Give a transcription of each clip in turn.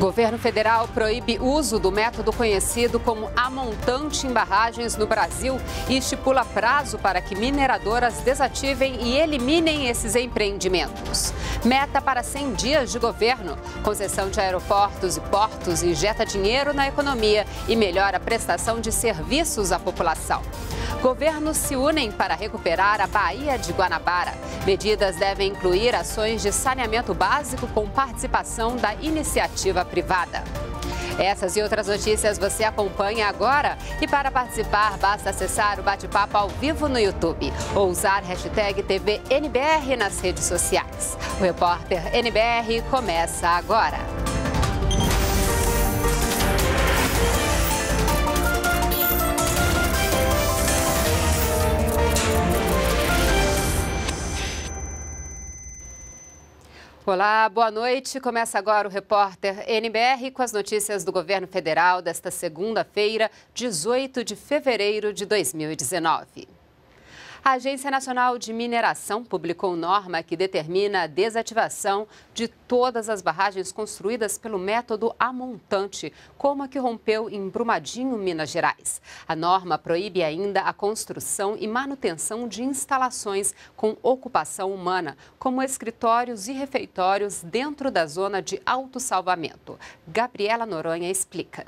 Governo federal proíbe uso do método conhecido como amontante em barragens no Brasil e estipula prazo para que mineradoras desativem e eliminem esses empreendimentos. Meta para 100 dias de governo. Concessão de aeroportos e portos injeta dinheiro na economia e melhora a prestação de serviços à população. Governos se unem para recuperar a Baía de Guanabara. Medidas devem incluir ações de saneamento básico com participação da iniciativa privada. Essas e outras notícias você acompanha agora e para participar basta acessar o bate-papo ao vivo no YouTube ou usar hashtag TVNBR nas redes sociais. O repórter NBR começa agora. Olá, boa noite. Começa agora o repórter NBR com as notícias do governo federal desta segunda-feira, 18 de fevereiro de 2019. A Agência Nacional de Mineração publicou norma que determina a desativação de todas as barragens construídas pelo método amontante, como a que rompeu em Brumadinho, Minas Gerais. A norma proíbe ainda a construção e manutenção de instalações com ocupação humana, como escritórios e refeitórios dentro da zona de autossalvamento. Gabriela Noronha explica.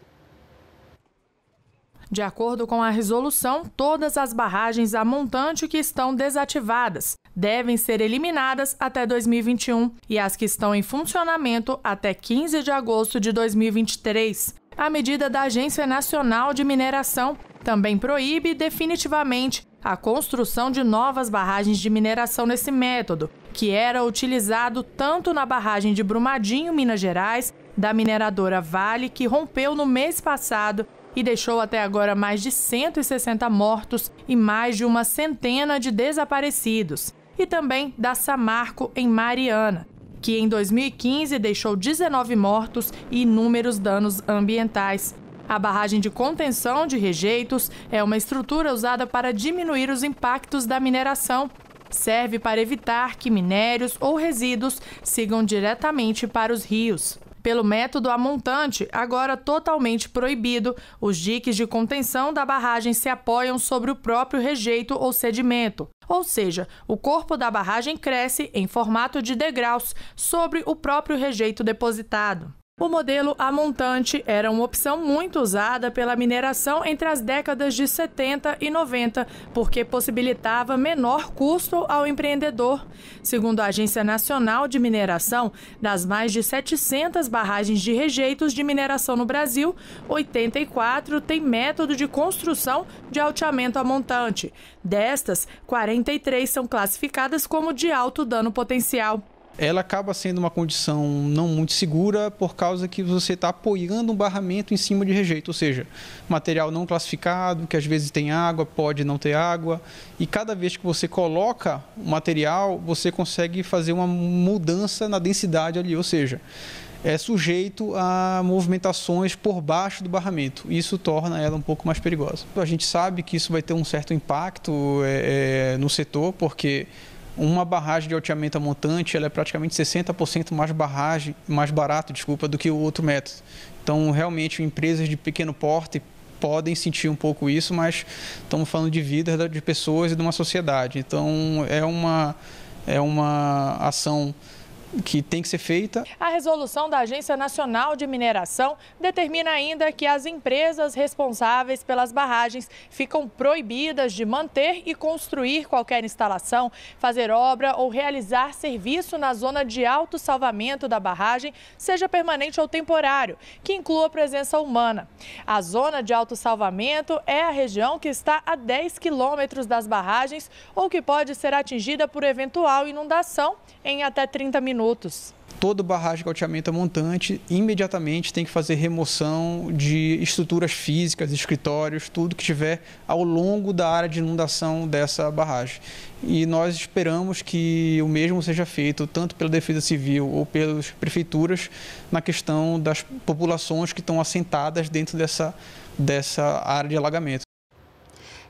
De acordo com a resolução, todas as barragens a montante que estão desativadas devem ser eliminadas até 2021 e as que estão em funcionamento até 15 de agosto de 2023. A medida da Agência Nacional de Mineração também proíbe definitivamente a construção de novas barragens de mineração nesse método, que era utilizado tanto na barragem de Brumadinho, Minas Gerais, da mineradora Vale, que rompeu no mês passado e deixou até agora mais de 160 mortos e mais de uma centena de desaparecidos, e também da Samarco em Mariana, que em 2015 deixou 19 mortos e inúmeros danos ambientais. A barragem de contenção de rejeitos é uma estrutura usada para diminuir os impactos da mineração. Serve para evitar que minérios ou resíduos sigam diretamente para os rios. Pelo método a montante, agora totalmente proibido, os diques de contenção da barragem se apoiam sobre o próprio rejeito ou sedimento. Ou seja, o corpo da barragem cresce em formato de degraus sobre o próprio rejeito depositado. O modelo a montante era uma opção muito usada pela mineração entre as décadas de 70 e 90, porque possibilitava menor custo ao empreendedor. Segundo a Agência Nacional de Mineração, das mais de 700 barragens de rejeitos de mineração no Brasil, 84 têm método de construção de alteamento a montante. Destas, 43 são classificadas como de alto dano potencial ela acaba sendo uma condição não muito segura por causa que você está apoiando um barramento em cima de rejeito, ou seja, material não classificado, que às vezes tem água, pode não ter água, e cada vez que você coloca o material, você consegue fazer uma mudança na densidade ali, ou seja, é sujeito a movimentações por baixo do barramento. Isso torna ela um pouco mais perigosa. A gente sabe que isso vai ter um certo impacto é, é no setor, porque uma barragem de alteamento a montante ela é praticamente 60% mais barragem, mais barato, desculpa, do que o outro método. Então, realmente, empresas de pequeno porte podem sentir um pouco isso, mas estamos falando de vidas de pessoas e de uma sociedade. Então, é uma, é uma ação que tem que ser feita. A resolução da Agência Nacional de Mineração determina ainda que as empresas responsáveis pelas barragens ficam proibidas de manter e construir qualquer instalação, fazer obra ou realizar serviço na zona de alto salvamento da barragem, seja permanente ou temporário, que inclua presença humana. A zona de alto salvamento é a região que está a 10 quilômetros das barragens ou que pode ser atingida por eventual inundação em até 30 minutos minutos. Todo barragem de galteamento a é montante imediatamente tem que fazer remoção de estruturas físicas, escritórios, tudo que tiver ao longo da área de inundação dessa barragem. E nós esperamos que o mesmo seja feito tanto pela Defesa Civil ou pelas prefeituras na questão das populações que estão assentadas dentro dessa, dessa área de alagamento.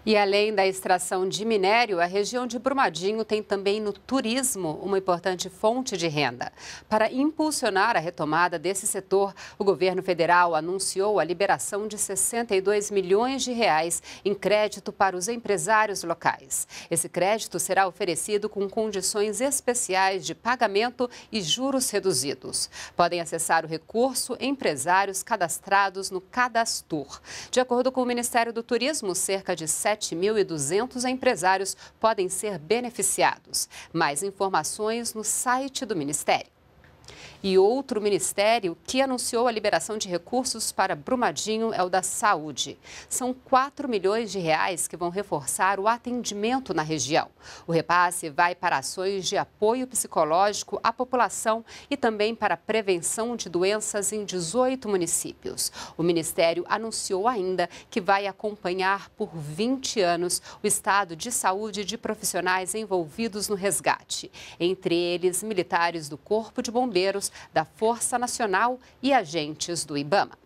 E além da extração de minério, a região de Brumadinho tem também no turismo uma importante fonte de renda. Para impulsionar a retomada desse setor, o governo federal anunciou a liberação de 62 milhões de reais em crédito para os empresários locais. Esse crédito será oferecido com condições especiais de pagamento e juros reduzidos. Podem acessar o recurso empresários cadastrados no Cadastur. De acordo com o Ministério do Turismo, cerca de 7 7.200 empresários podem ser beneficiados. Mais informações no site do Ministério. E outro ministério que anunciou a liberação de recursos para Brumadinho é o da Saúde. São 4 milhões de reais que vão reforçar o atendimento na região. O repasse vai para ações de apoio psicológico à população e também para a prevenção de doenças em 18 municípios. O Ministério anunciou ainda que vai acompanhar por 20 anos o estado de saúde de profissionais envolvidos no resgate, entre eles militares do Corpo de Bombeiros, da Força Nacional e agentes do Ibama.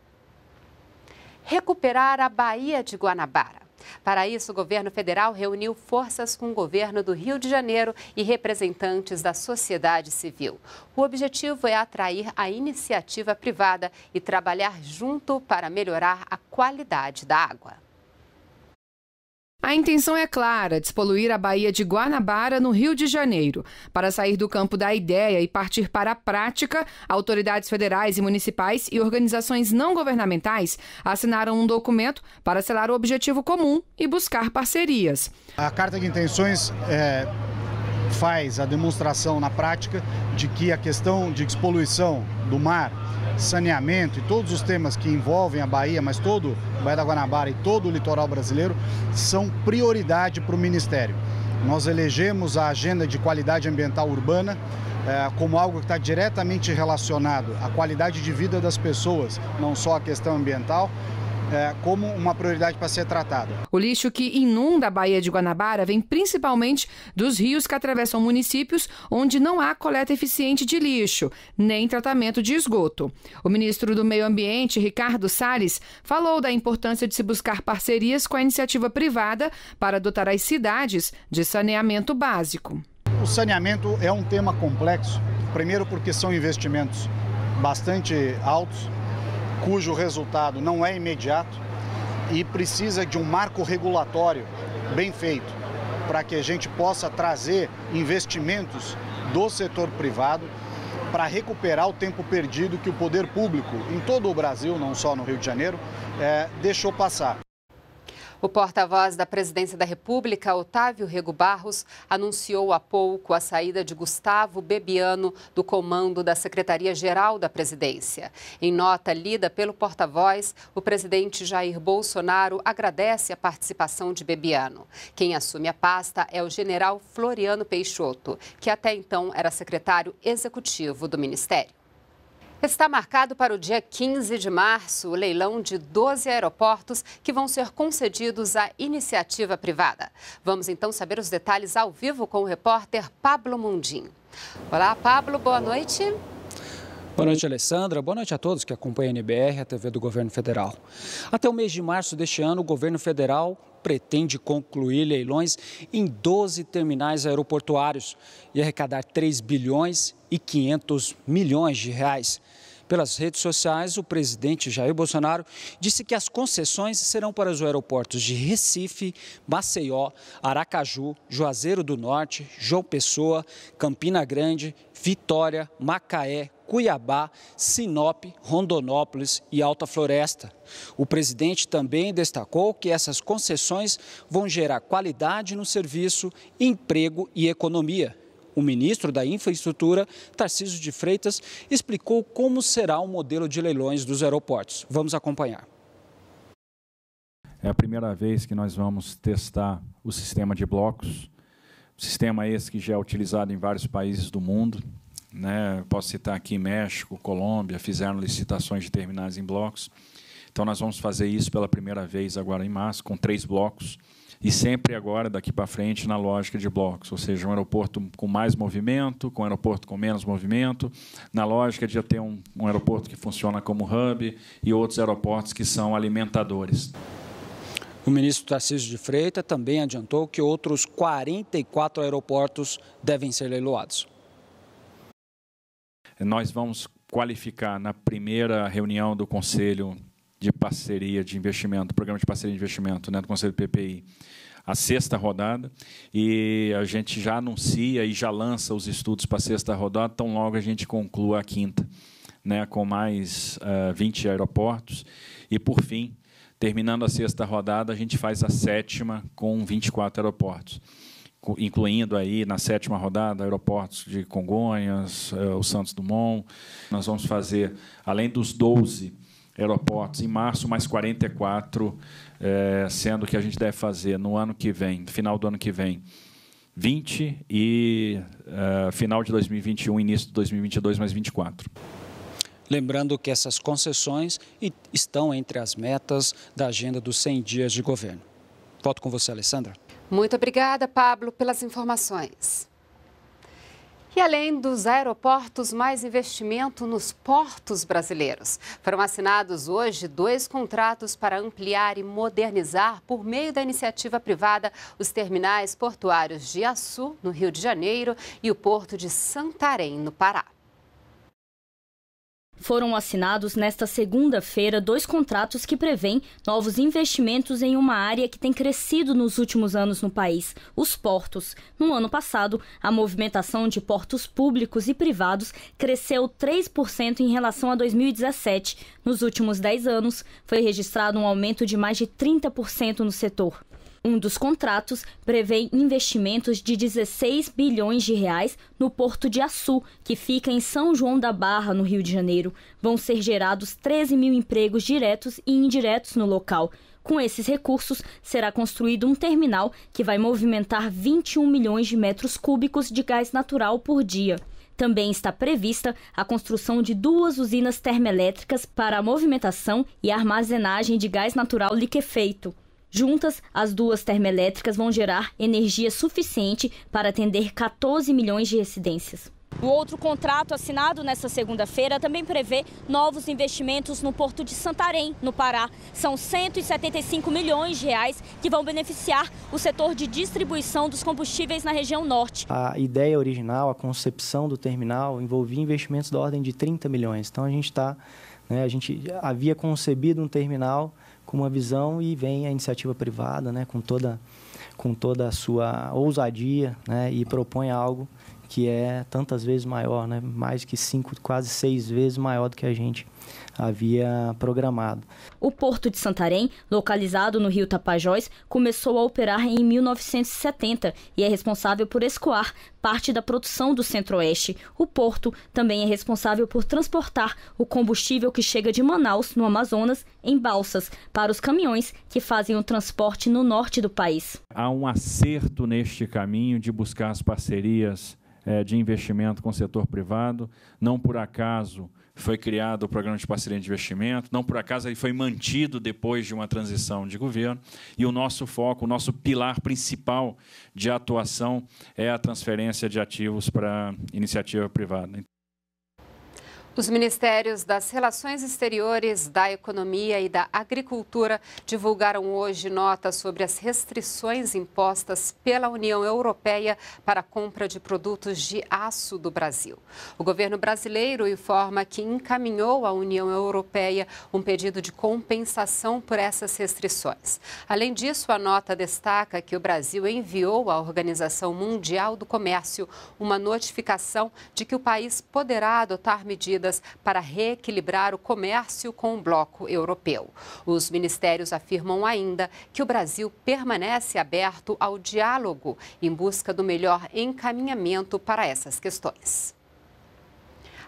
Recuperar a Baía de Guanabara. Para isso, o governo federal reuniu forças com o governo do Rio de Janeiro e representantes da sociedade civil. O objetivo é atrair a iniciativa privada e trabalhar junto para melhorar a qualidade da água. A intenção é clara: despoluir a Baía de Guanabara, no Rio de Janeiro. Para sair do campo da ideia e partir para a prática, autoridades federais e municipais e organizações não governamentais assinaram um documento para selar o objetivo comum e buscar parcerias. A carta de intenções é, faz a demonstração na prática de que a questão de despoluição do mar saneamento e todos os temas que envolvem a Bahia, mas todo Bahia da Guanabara e todo o litoral brasileiro são prioridade para o Ministério. Nós elegemos a agenda de qualidade ambiental urbana eh, como algo que está diretamente relacionado à qualidade de vida das pessoas, não só à questão ambiental, é, como uma prioridade para ser tratada. O lixo que inunda a Baía de Guanabara vem principalmente dos rios que atravessam municípios onde não há coleta eficiente de lixo, nem tratamento de esgoto. O ministro do Meio Ambiente, Ricardo Salles, falou da importância de se buscar parcerias com a iniciativa privada para dotar as cidades de saneamento básico. O saneamento é um tema complexo, primeiro porque são investimentos bastante altos cujo resultado não é imediato e precisa de um marco regulatório bem feito para que a gente possa trazer investimentos do setor privado para recuperar o tempo perdido que o poder público, em todo o Brasil, não só no Rio de Janeiro, é, deixou passar. O porta-voz da Presidência da República, Otávio Rego Barros, anunciou há pouco a saída de Gustavo Bebiano do comando da Secretaria-Geral da Presidência. Em nota lida pelo porta-voz, o presidente Jair Bolsonaro agradece a participação de Bebiano. Quem assume a pasta é o general Floriano Peixoto, que até então era secretário executivo do Ministério. Está marcado para o dia 15 de março o leilão de 12 aeroportos que vão ser concedidos à iniciativa privada. Vamos então saber os detalhes ao vivo com o repórter Pablo Mundim. Olá, Pablo, boa noite. Boa noite, Alessandra. Boa noite a todos que acompanham a NBR, a TV do Governo Federal. Até o mês de março deste ano, o Governo Federal pretende concluir leilões em 12 terminais aeroportuários e arrecadar 3 bilhões e 500 milhões de reais. Pelas redes sociais, o presidente Jair Bolsonaro disse que as concessões serão para os aeroportos de Recife, Maceió, Aracaju, Juazeiro do Norte, João Pessoa, Campina Grande, Vitória, Macaé, Cuiabá, Sinop, Rondonópolis e Alta Floresta. O presidente também destacou que essas concessões vão gerar qualidade no serviço, emprego e economia. O ministro da Infraestrutura, Tarcísio de Freitas, explicou como será o modelo de leilões dos aeroportos. Vamos acompanhar. É a primeira vez que nós vamos testar o sistema de blocos, sistema esse que já é utilizado em vários países do mundo. Né? Posso citar aqui México, Colômbia, fizeram licitações de terminais em blocos. Então, nós vamos fazer isso pela primeira vez agora em março, com três blocos e sempre agora, daqui para frente, na lógica de blocos, ou seja, um aeroporto com mais movimento, com um aeroporto com menos movimento, na lógica de ter um, um aeroporto que funciona como hub e outros aeroportos que são alimentadores. O ministro Tarcísio de Freitas também adiantou que outros 44 aeroportos devem ser leiloados. Nós vamos qualificar na primeira reunião do Conselho de parceria de investimento, programa de parceria de investimento né, do Conselho do PPI, a sexta rodada, e a gente já anuncia e já lança os estudos para a sexta rodada, tão logo a gente conclua a quinta, né, com mais uh, eh, 20 aeroportos. E, por fim, terminando a sexta rodada, a gente faz a sétima com 24 aeroportos incluindo aí na sétima rodada aeroportos de Congonhas, eh, o Santos Dumont. Nós vamos fazer, além dos 12 aeroportos em março, mais 44, é, eh, sendo que a gente deve fazer no ano que vem, final do ano que vem, 20 e uh, final de 2021, início de 2022, mais 24. Lembrando que essas concessões estão entre as metas da agenda dos 100 dias de governo. Volto com você, Alessandra. Muito obrigada, Pablo, pelas informações. E além dos aeroportos, mais investimento nos portos brasileiros. Foram assinados hoje dois contratos para ampliar e modernizar, por meio da iniciativa privada, os terminais portuários de Açu, no Rio de Janeiro, e o porto de Santarém, no Pará. Foram assinados nesta segunda-feira dois contratos que prevêem novos investimentos em uma área que tem crescido nos últimos anos no país, os portos. No ano passado, a movimentação de portos públicos e privados cresceu 3% em relação a 2017. Nos últimos 10 anos, foi registrado um aumento de mais de 30% no setor. Um dos contratos prevê investimentos de 16 bilhões de reais no Porto de Açu, que fica em São João da Barra, no Rio de Janeiro. Vão ser gerados 13 mil empregos diretos e indiretos no local. Com esses recursos, será construído um terminal que vai movimentar 21 milhões de metros cúbicos de gás natural por dia. Também está prevista a construção de duas usinas termoelétricas para a movimentação e armazenagem de gás natural liquefeito. Juntas, as duas termoelétricas vão gerar energia suficiente para atender 14 milhões de residências. O outro contrato assinado nesta segunda-feira também prevê novos investimentos no Porto de Santarém, no Pará. São 175 milhões de reais que vão beneficiar o setor de distribuição dos combustíveis na região norte. A ideia original, a concepção do terminal, envolvia investimentos da ordem de 30 milhões. Então a gente está. Né, a gente havia concebido um terminal com uma visão e vem a iniciativa privada, né, com toda com toda a sua ousadia, né, e propõe algo que é tantas vezes maior, né? mais que cinco, quase seis vezes maior do que a gente havia programado. O Porto de Santarém, localizado no Rio Tapajós, começou a operar em 1970 e é responsável por escoar parte da produção do Centro-Oeste. O porto também é responsável por transportar o combustível que chega de Manaus, no Amazonas, em balsas para os caminhões que fazem o transporte no norte do país. Há um acerto neste caminho de buscar as parcerias é, de investimento com o setor privado. Não por acaso foi criado o programa de parceria de investimento, não por acaso ele foi mantido depois de uma transição de governo. E o nosso foco, o nosso pilar principal de atuação é a transferência de ativos para iniciativa privada. Os Ministérios das Relações Exteriores, da Economia e da Agricultura divulgaram hoje nota sobre as restrições impostas pela União Europeia para a compra de produtos de aço do Brasil. O governo brasileiro informa que encaminhou à União Europeia um pedido de compensação por essas restrições. Além disso, a nota destaca que o Brasil enviou à Organização Mundial do Comércio uma notificação de que o país poderá adotar medidas medidas para reequilibrar o comércio com o bloco europeu. Os ministérios afirmam ainda que o Brasil permanece aberto ao diálogo em busca do melhor encaminhamento para essas questões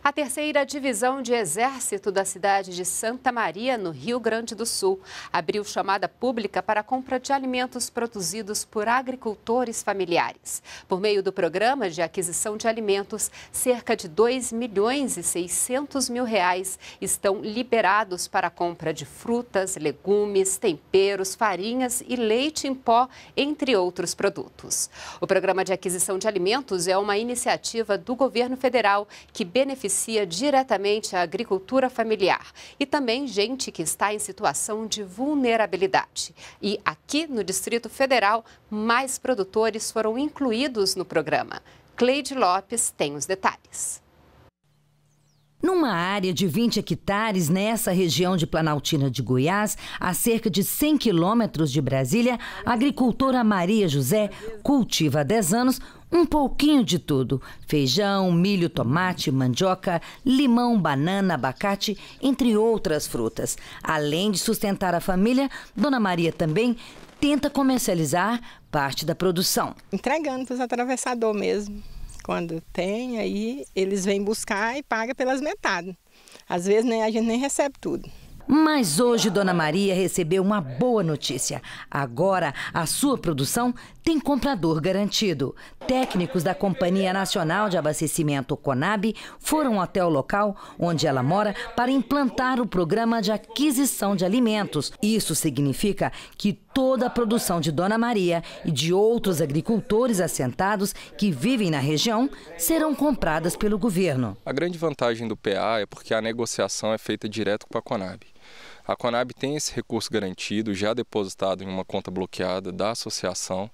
a terceira divisão de exército da cidade de Santa Maria, no Rio Grande do Sul, abriu chamada pública para a compra de alimentos produzidos por agricultores familiares. Por meio do programa de aquisição de alimentos, cerca de 2 milhões e 600 mil reais estão liberados para a compra de frutas, legumes, temperos, farinhas e leite em pó, entre outros produtos. O programa de aquisição de alimentos é uma iniciativa do governo federal que beneficia beneficia diretamente a agricultura familiar e também gente que está em situação de vulnerabilidade. E aqui no Distrito Federal, mais produtores foram incluídos no programa. Cleide Lopes tem os detalhes. Numa área de 20 hectares nessa região de Planaltina de Goiás, a cerca de 100 quilômetros de Brasília, a agricultora Maria José cultiva há 10 anos um pouquinho de tudo: feijão, milho, tomate, mandioca, limão, banana, abacate, entre outras frutas. Além de sustentar a família, Dona Maria também tenta comercializar parte da produção. Entregando para os atravessadores mesmo. Quando tem, aí eles vêm buscar e paga pelas metades. Às vezes nem, a gente nem recebe tudo. Mas hoje Dona Maria recebeu uma boa notícia. Agora a sua produção tem comprador garantido. Técnicos da Companhia Nacional de Abastecimento Conab foram até o local onde ela mora para implantar o programa de aquisição de alimentos. Isso significa que toda a produção de Dona Maria e de outros agricultores assentados que vivem na região serão compradas pelo governo. A grande vantagem do PA é porque a negociação é feita direto com a Conab. A Conab tem esse recurso garantido, já depositado em uma conta bloqueada da associação.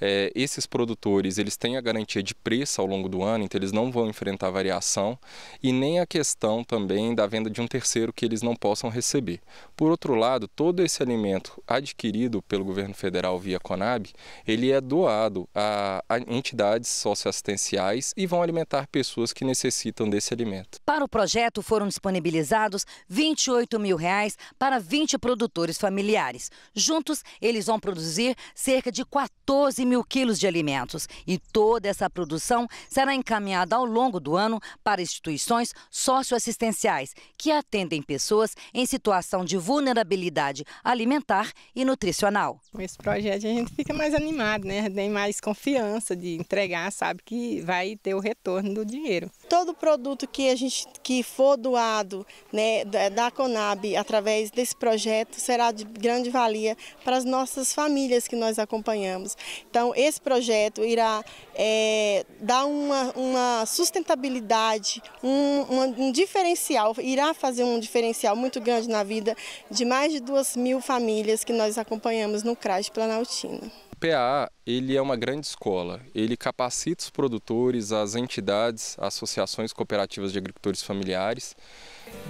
É, esses produtores eles têm a garantia de preço ao longo do ano, então eles não vão enfrentar variação e nem a questão também da venda de um terceiro que eles não possam receber. Por outro lado, todo esse alimento adquirido pelo governo federal via Conab, ele é doado a, a entidades socioassistenciais e vão alimentar pessoas que necessitam desse alimento. Para o projeto foram disponibilizados 28 mil reais para 20 produtores familiares. Juntos, eles vão produzir cerca de 14 mil quilos de alimentos e toda essa produção será encaminhada ao longo do ano para instituições socioassistenciais que atendem pessoas em situação de vulnerabilidade alimentar e nutricional. Com esse projeto a gente fica mais animado, né? Tem mais confiança de entregar, sabe que vai ter o retorno do dinheiro todo produto que a gente que for doado né, da Conab através desse projeto será de grande valia para as nossas famílias que nós acompanhamos. Então esse projeto irá é, dar uma, uma sustentabilidade, um, um, um, diferencial, irá fazer um diferencial muito grande na vida de mais de duas mil famílias que nós acompanhamos no CRAS Planaltina. PAA ele é uma grande escola. Ele capacita os produtores, as entidades, associações cooperativas de agricultores familiares,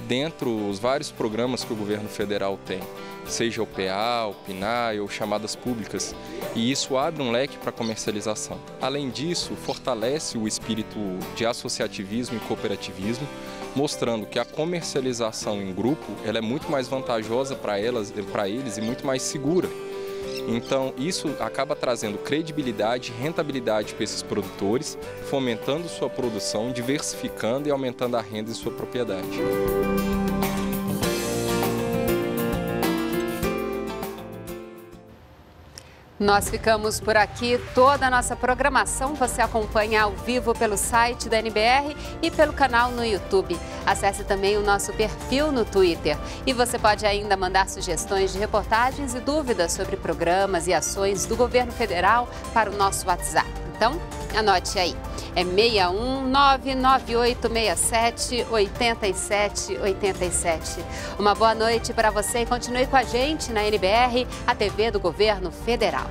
dentro os vários programas que o governo federal tem, seja o PA, o PNAE ou chamadas públicas, e isso abre um leque para comercialização. Além disso, fortalece o espírito de associativismo e cooperativismo, mostrando que a comercialização em grupo ela é muito mais vantajosa para elas, para eles e muito mais segura. Então, isso acaba trazendo credibilidade, rentabilidade para esses produtores, fomentando sua produção, diversificando e aumentando a renda em sua propriedade. Nós ficamos por aqui. Toda a nossa programação você acompanha ao vivo pelo site da NBR e pelo canal no YouTube. Acesse também o nosso perfil no Twitter. E você pode ainda mandar sugestões de reportagens e dúvidas sobre programas e ações do governo federal para o nosso WhatsApp. Então, anote aí é 61998678787. Uma boa noite para você e continue com a gente na NBR, a TV do Governo Federal.